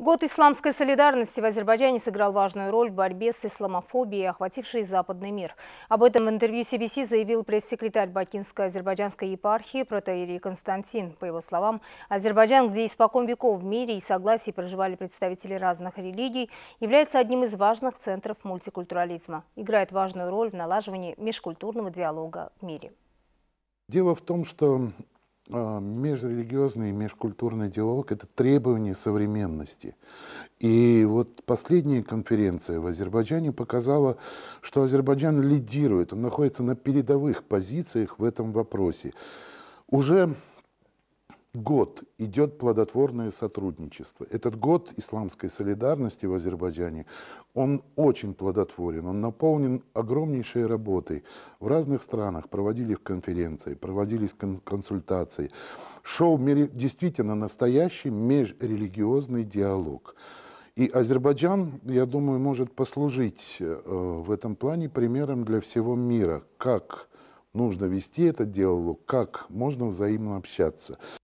Год исламской солидарности в Азербайджане сыграл важную роль в борьбе с исламофобией, охватившей западный мир. Об этом в интервью CBC заявил пресс-секретарь Бакинской азербайджанской епархии протоиерей Константин. По его словам, Азербайджан, где испокон веков в мире и согласии проживали представители разных религий, является одним из важных центров мультикультурализма. Играет важную роль в налаживании межкультурного диалога в мире. Дело в том, что а, межрелигиозный и межкультурный диалог – это требование современности. И вот последняя конференция в Азербайджане показала, что Азербайджан лидирует, он находится на передовых позициях в этом вопросе. Уже год идет плодотворное сотрудничество. Этот год исламской солидарности в Азербайджане, он очень плодотворен, он наполнен огромнейшей работой. В разных странах проводили конференции, проводились консультации. Шел действительно настоящий межрелигиозный диалог. И Азербайджан, я думаю, может послужить э, в этом плане примером для всего мира, как нужно вести этот диалог, как можно взаимно общаться.